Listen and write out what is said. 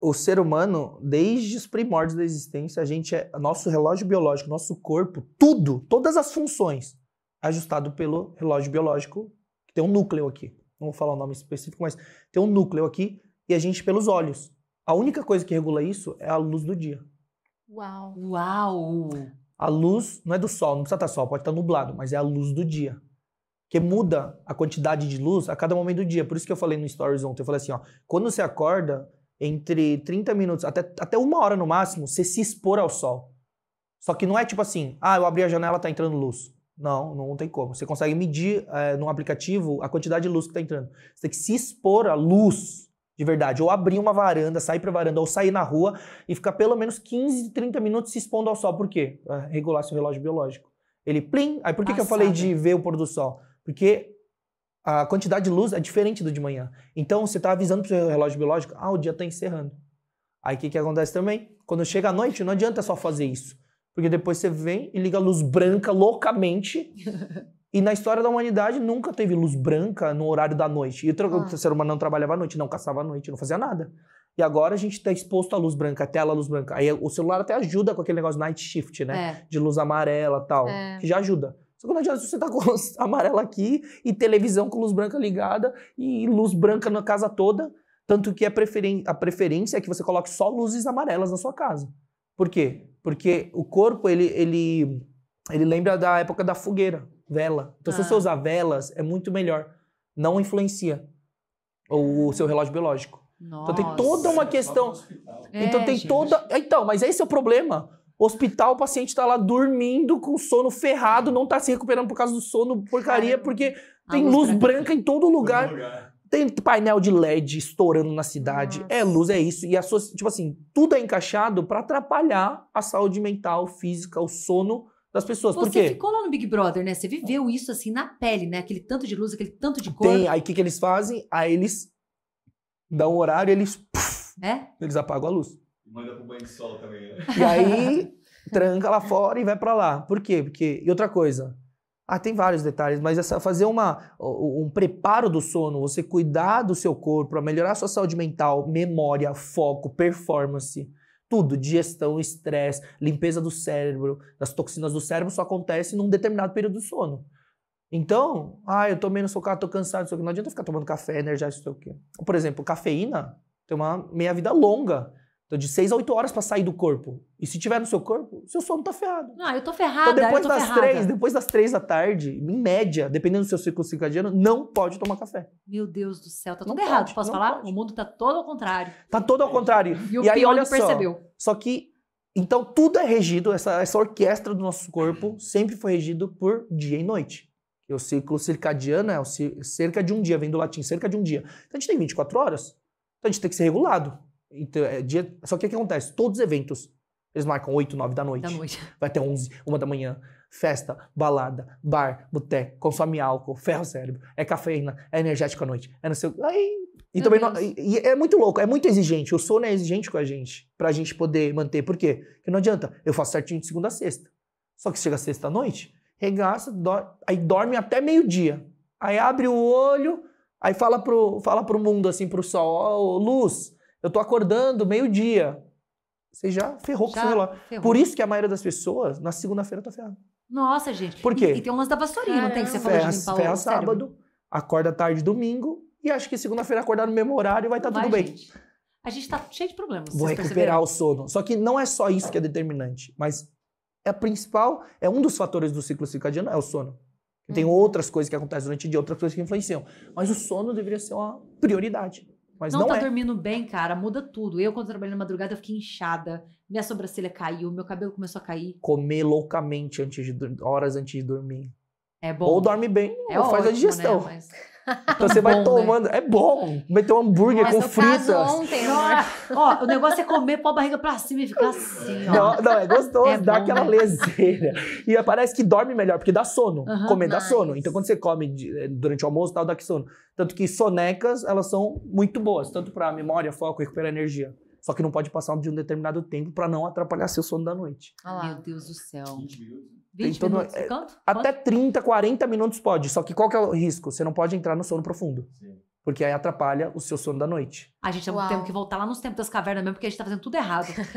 o ser humano, desde os primórdios da existência, a gente é nosso relógio biológico, nosso corpo, tudo, todas as funções, é ajustado pelo relógio biológico, que tem um núcleo aqui. Não vou falar o nome específico, mas tem um núcleo aqui e a gente pelos olhos. A única coisa que regula isso é a luz do dia. Uau. Uau. A luz não é do sol, não precisa estar tá sol, pode estar tá nublado, mas é a luz do dia que muda a quantidade de luz a cada momento do dia. Por isso que eu falei no Stories ontem. Eu falei assim, ó, quando você acorda, entre 30 minutos até, até uma hora no máximo, você se expor ao sol. Só que não é tipo assim, ah, eu abri a janela, tá entrando luz. Não, não tem como. Você consegue medir é, eh, no aplicativo a quantidade de luz que tá entrando. Você tem que se expor à luz de verdade. Ou abrir uma varanda, sair para varanda, ou sair na rua e ficar pelo menos 15, 30 minutos se expondo ao sol. Por quê? Pra regular seu relógio biológico. Ele plim. Aí por que, que eu falei de ver o pôr do sol? Porque a quantidade de luz é diferente do de manhã. Então você está avisando para o seu relógio biológico, ah, o dia está encerrando. Aí o que, que acontece também? Quando chega a noite, não adianta só fazer isso. Porque depois você vem e liga a luz branca loucamente. e na história da humanidade nunca teve luz branca no horário da noite. E o ah. ser humano não trabalhava à noite, não caçava à noite, não fazia nada. E agora a gente está exposto à luz branca, à tela à luz branca. Aí o celular até ajuda com aquele negócio night shift, né? É. De luz amarela tal. É. Que já ajuda. Só que não adianta você tá com luz amarela aqui e televisão com luz branca ligada e luz branca na casa toda. Tanto que a, é preferen a preferência é que você coloque só luzes amarelas na sua casa. Por quê? Porque o corpo, ele, ele, ele lembra da época da fogueira, vela. Então, ah. se você ah. usar velas, é muito melhor. Não influencia o, o seu relógio biológico. Nossa. Então tem toda uma questão. É, então tem é, gente. toda. Então, mas esse é o problema. Hospital, o paciente tá lá dormindo com sono ferrado, não tá se recuperando por causa do sono, porcaria, porque tem luz, branca em todo lugar. Tem painel de LED estourando na cidade. É Nossa. É luz, é isso. E a sua, tipo assim, tudo é encaixado para atrapalhar a saúde mental, física, o sono das pessoas. Você Por quê? ficou lá no Big Brother, né? Você viveu isso assim na pele, né? Aquele tanto de luz, aquele tanto de cor. Tem, aí o que, que eles fazem? Aí eles dão um horário, e eles. Puff, é? Eles apagam a luz. Manda pro banho de sol também, né? E aí tranca lá fora e vai para lá. Por quê? Porque, e outra coisa, ah, tem vários detalhes, mas essa, fazer uma, um preparo do sono, você cuidar do seu corpo para melhorar a sua saúde mental, memória, foco, performance, tudo, digestão, estresse, limpeza do cérebro, das toxinas do cérebro, só acontece num determinado período do sono. Então, ah, eu tô menos focado, tô cansado, não adianta ficar tomando café, energizado, não sei o quê. Por exemplo, cafeína tem uma meia-vida longa. Então, de 6 a 8 horas para sair do corpo. E se tiver no seu corpo, seu sono tá ferrado. Não, eu tô ferrada. Então, depois das ferrada. depois das 3 da tarde, em média, dependendo do seu ciclo circadiano, não pode tomar café. Meu Deus do céu, tá tudo errado. Posso falar? Pode. O mundo tá todo ao contrário. Tá todo ao contrário. E, e aí, olha só. Percebeu. Só que. Então, tudo é regido, essa, essa orquestra do nosso corpo sempre foi regido por dia e noite. E o ciclo circadiano é o cerca de um dia, vem do latim, cerca de um dia. Então, a gente tem 24 horas. Então, a gente tem que ser regulado. Então, é dia... Só que o que acontece? Todos os eventos, eles marcam 8, 9 da noite. Da noite. Vai até 11, 1 da manhã. Festa, balada, bar, boteco, consome álcool, ferro cérebro, é cafeína, é energético à noite, é no seu Aí, e também não, e, e é muito louco, é muito exigente. O sono é exigente com a gente, pra gente poder manter. Por quê? Porque não adianta, eu faço certinho de segunda a sexta. Só que chega sexta-noite, à regaça, do, aí dorme até meio-dia. Aí abre o olho, aí fala pro, fala pro mundo assim, pro sol, ó, oh, luz, eu tô acordando meio-dia. Você já ferrou já com o celular. Ferrou. Por isso que a maioria das pessoas, na segunda-feira, tá ferrada. Nossa, gente. Por quê? E, e tem um lance da vassourinha, não tem? Que você falou de ferra o sábado, cérebro. acorda tarde domingo e acho que segunda-feira acordar no mesmo horário vai estar tá tudo bem. Gente. A gente tá cheio de problemas. Vou recuperar o sono. Só que não é só isso que é determinante, mas é a principal, é um dos fatores do ciclo circadiano, é o sono. Hum. Tem uhum. outras coisas que acontecem durante o dia, outras coisas que influenciam. Mas o sono deveria ser uma prioridade. Mas não, não tá é. dormindo bem, cara, muda tudo. Eu, quando trabalhei na madrugada, eu fiquei inchada, minha sobrancelha caiu, meu cabelo começou a cair. Comer loucamente antes de horas antes de dormir. É bom. Ou dorme bem, é ou ótimo, faz a né, digestão. Né? Mas... Então você vai né? tomando. É bom. Vai ter um hambúrguer Mas com fritas. ontem, né? ó, o negócio é comer pôr a barriga pra cima e ficar assim. Ó. Não, não é gostoso, é dá bom, aquela né? leseira. E parece que dorme melhor, porque dá sono. Uhum, comer nice. dá sono. Então quando você come eh, durante o almoço, tal, dá que sono. Tanto que sonecas, elas são muito boas, tanto para memória, foco, recuperar energia. Só que não pode passar de um determinado tempo para não atrapalhar seu sono da noite. Ah Meu Deus do céu. 20 minutos. Né? 20 então, minutos, é, quanto? Até pode? 30, 40 minutos pode. Só que qual que é o risco? Você não pode entrar no sono profundo. Sim. Porque aí atrapalha o seu sono da noite. A gente tem que voltar lá nos tempos das cavernas mesmo, porque a gente tá fazendo tudo errado.